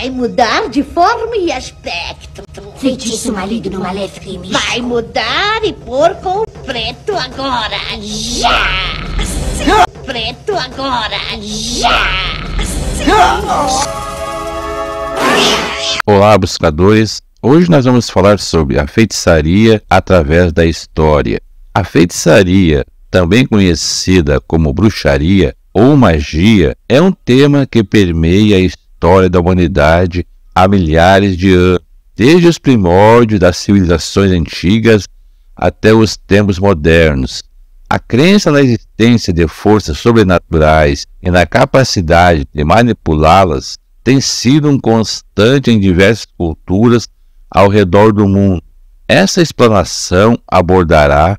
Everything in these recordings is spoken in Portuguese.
Vai mudar de forma e aspecto. Feitiço maligno, maléfico e místico. Vai mudar e pôr com o preto agora. Já! Sim. Preto agora. Já! Sim. Olá, buscadores. Hoje nós vamos falar sobre a feitiçaria através da história. A feitiçaria, também conhecida como bruxaria ou magia, é um tema que permeia a história história da humanidade há milhares de anos, desde os primórdios das civilizações antigas até os tempos modernos. A crença na existência de forças sobrenaturais e na capacidade de manipulá-las tem sido um constante em diversas culturas ao redor do mundo. Essa explanação abordará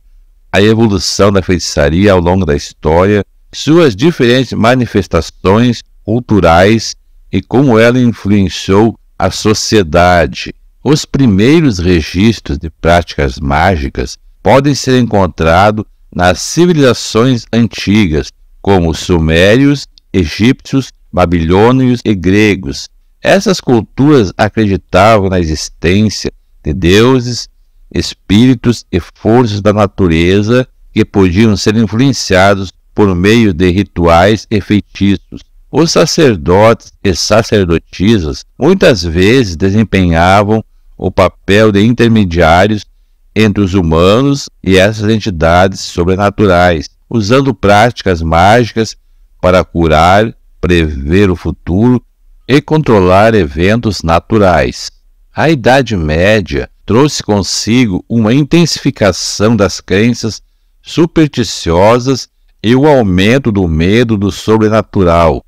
a evolução da feitiçaria ao longo da história, suas diferentes manifestações culturais e como ela influenciou a sociedade. Os primeiros registros de práticas mágicas podem ser encontrados nas civilizações antigas, como os sumérios, egípcios, babilônios e gregos. Essas culturas acreditavam na existência de deuses, espíritos e forças da natureza que podiam ser influenciados por meio de rituais e feitiços. Os sacerdotes e sacerdotisas muitas vezes desempenhavam o papel de intermediários entre os humanos e essas entidades sobrenaturais, usando práticas mágicas para curar, prever o futuro e controlar eventos naturais. A Idade Média trouxe consigo uma intensificação das crenças supersticiosas e o aumento do medo do sobrenatural,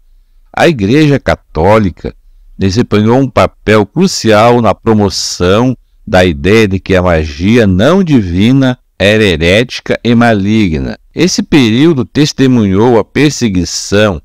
a Igreja Católica desempenhou um papel crucial na promoção da ideia de que a magia não divina era herética e maligna. Esse período testemunhou a perseguição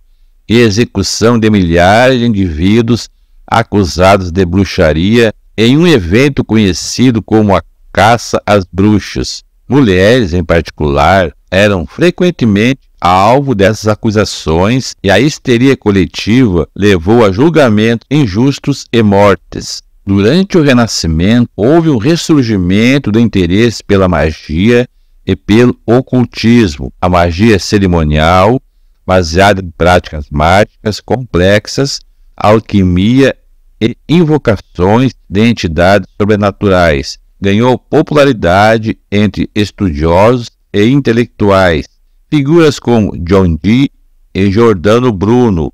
e execução de milhares de indivíduos acusados de bruxaria em um evento conhecido como a Caça às Bruxas. Mulheres, em particular, eram frequentemente alvo dessas acusações e a histeria coletiva levou a julgamentos injustos e mortes. Durante o Renascimento, houve um ressurgimento do interesse pela magia e pelo ocultismo. A magia cerimonial, baseada em práticas mágicas complexas, alquimia e invocações de entidades sobrenaturais, ganhou popularidade entre estudiosos e intelectuais, figuras como John Dee e Jordano Bruno,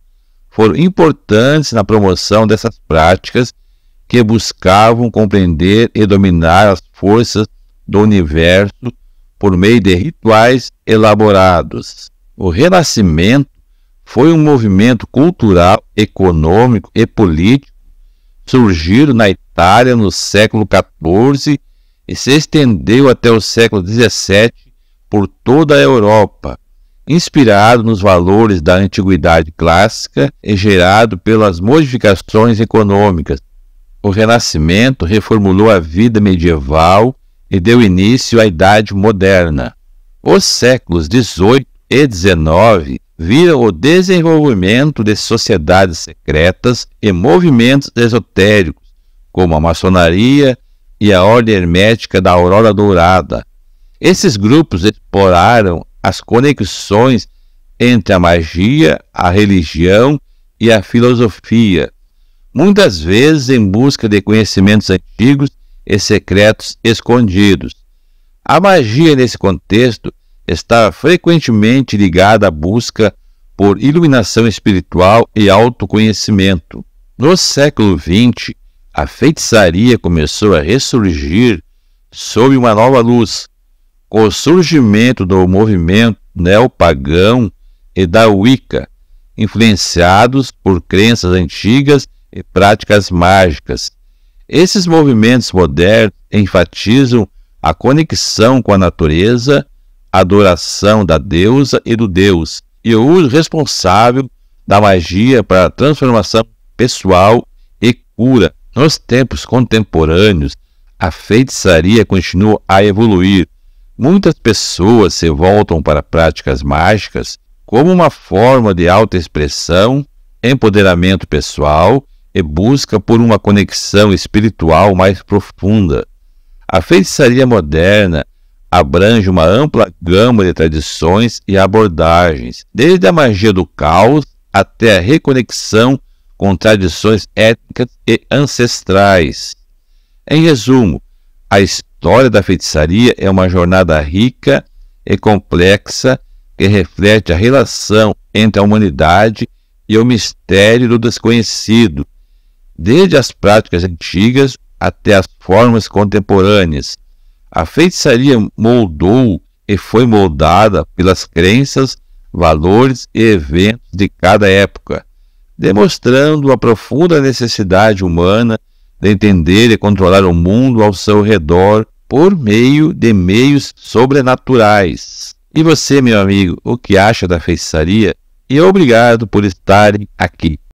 foram importantes na promoção dessas práticas que buscavam compreender e dominar as forças do universo por meio de rituais elaborados. O Renascimento foi um movimento cultural, econômico e político surgido na Itália no século XIV e se estendeu até o século XVII por toda a Europa, inspirado nos valores da antiguidade clássica e gerado pelas modificações econômicas. O Renascimento reformulou a vida medieval e deu início à Idade Moderna. Os séculos XVIII e XIX viram o desenvolvimento de sociedades secretas e movimentos esotéricos, como a maçonaria e a ordem hermética da Aurora Dourada, esses grupos exploraram as conexões entre a magia, a religião e a filosofia, muitas vezes em busca de conhecimentos antigos e secretos escondidos. A magia, nesse contexto, estava frequentemente ligada à busca por iluminação espiritual e autoconhecimento. No século XX, a feitiçaria começou a ressurgir sob uma nova luz, o surgimento do movimento neopagão e da Wicca, influenciados por crenças antigas e práticas mágicas. Esses movimentos modernos enfatizam a conexão com a natureza, a adoração da deusa e do deus, e o uso responsável da magia para a transformação pessoal e cura. Nos tempos contemporâneos, a feitiçaria continua a evoluir, Muitas pessoas se voltam para práticas mágicas como uma forma de autoexpressão, empoderamento pessoal e busca por uma conexão espiritual mais profunda. A feitiçaria moderna abrange uma ampla gama de tradições e abordagens, desde a magia do caos até a reconexão com tradições étnicas e ancestrais. Em resumo, a história da feitiçaria é uma jornada rica e complexa que reflete a relação entre a humanidade e o mistério do desconhecido, desde as práticas antigas até as formas contemporâneas. A feitiçaria moldou e foi moldada pelas crenças, valores e eventos de cada época, demonstrando a profunda necessidade humana de entender e controlar o mundo ao seu redor por meio de meios sobrenaturais. E você, meu amigo, o que acha da feitiçaria? E obrigado por estarem aqui.